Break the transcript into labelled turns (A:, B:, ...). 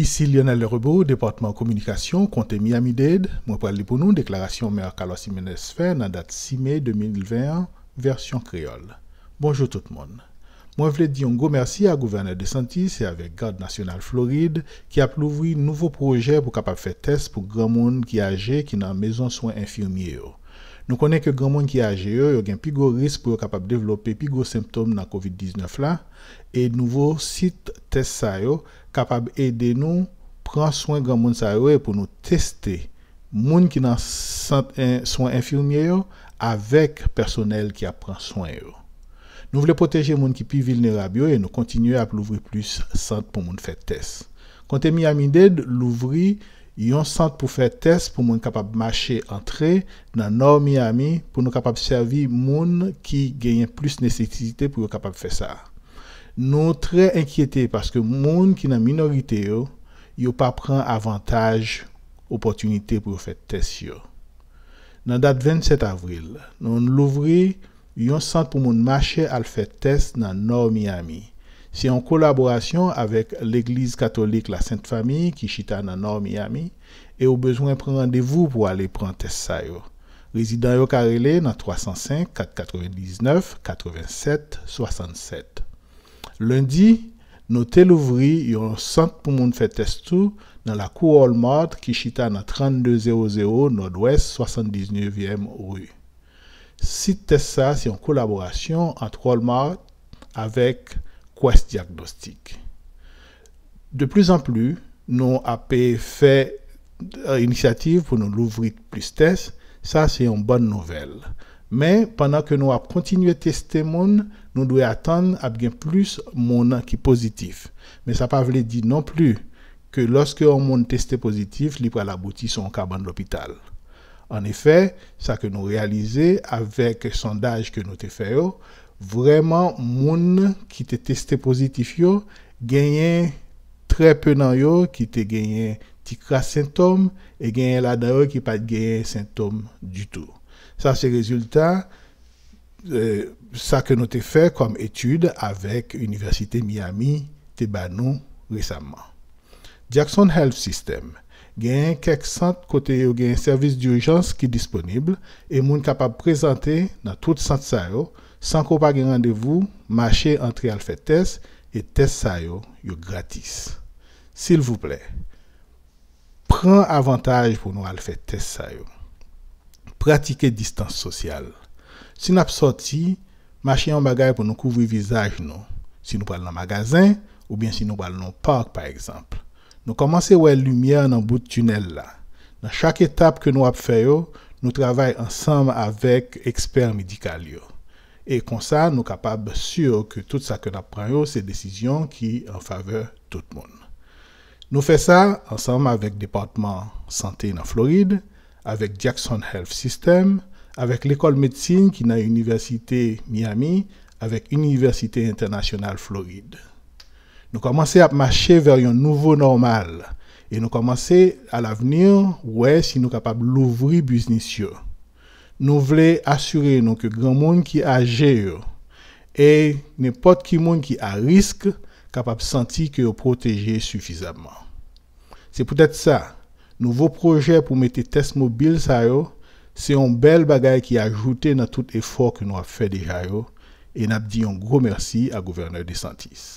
A: Isi Lyonel Le Rebeau, Departement Kommunikasyon, Konte Miami Dede, mwen pral li pou nou deklarasyon mè a kalwa si mènes fè nan dati 6 mè 2021, versyon kreol. Bonjour tout moun. Mwen vle di yon gomersi a Gouverneur de Santis e avek Garde Nationale Floride ki ap louvri nouvo proje pou kapap fè test pou gran moun ki aje ki nan mezon soin infirmiye yo. Nous connaissons que grand monde qui est âgé, il un plus gros risque pour capable développer plus gros symptômes dans COVID-19 là et nouveau site test ça capable aider nous prendre soin grand monde et pour nous tester monde qui sont euh, soins infirmiers avec personnel qui apprend soin yo. Nous voulons protéger les gens qui sont plus vulnérables et nous continuer à ouvrir plus de centres pour les des faire test. Quand Miami Dade l'ouvrit yon sant pou fè test pou moun kapap mache antre nan Nor-Miami pou nou kapap servi moun ki genyen plus nesetisite pou nou kapap fè sa. Nou tre enkyete paske moun ki nan minorite yo, yo pa pran avantaj, oportunite pou fè test yo. Nan dat 27 Avril, nou nou louvri yon sant pou moun mache al fè test nan Nor-Miami. C'est en collaboration avec l'Église catholique La Sainte Famille qui chita dans Nord Miami et au besoin prendre rendez-vous pour aller prendre test ça Résident yo Carrelé, dans 305 499 87 67. Lundi, nous l'ouvri un centre pour monde faire test tout dans la cour Walmart, qui chita dans 3200 Nord-Ouest 79e rue. Site test ça c'est en collaboration entre Walmart avec diagnostic. De plus en plus, nous avons fait initiative pour nous l'ouvrir plus test. Ça, c'est une bonne nouvelle. Mais pendant que nous continué à tester monde, nous devons attendre à bien plus mon qui positif. Mais ça ne veut pas dire non plus que lorsque on monde testé positif, il à aboutir son cabane de l'hôpital. En effet, ça que nous réaliser avec le sondage que nous avons fait, Vraiment, moun ki te testé pozitif yo, genyen très peu nan yo qui te genyen ti symptômes et qui genyen la pas yo ki pat du tout. Ça se rezultat, euh, sa ke fait comme étude avec etude avek Miami te banou récemment. Jackson Health System genyen kek sant kote yo genyen servis di urjans disponible et moun capable présenter dans tout sant sa yo sans qu'on pas rendez-vous, marchez entre à et test tests gratis. S'il vous plaît, prenez avantage pour nous faire test Pratiquez distance sociale. Si nous sorti, marchez en bagage pour nous couvrir visage non. Si nous parlons dans magasin ou bien si nous parlons dans parc par exemple. Nous commençons à voir la lumière dans le bout tunnel là. Dans chaque étape que nous faisons, fait, nous travaillons ensemble avec experts médicaux. Et comme ça, nous sommes capables sûr que tout ça que nous prenons, c'est décision qui en faveur tout le monde. Nous faisons ça ensemble avec le département santé en Floride, avec Jackson Health System, avec l'école médecine qui est à l'université Miami, avec l'université internationale Floride. Nous commençons à marcher vers un nouveau normal et nous commençons à l'avenir, ouais, si nous sommes capables l'ouvrir business nous voulons assurer que grand monde qui âgé et n'importe qui monde qui a risque capable sentir que protégé suffisamment. C'est peut-être ça. Nouveau projet pour mettre test mobile ça c'est un bel bagage qui a ajouté dans tout effort que nous avons fait déjà et nous dit un gros merci à gouverneur de Santis.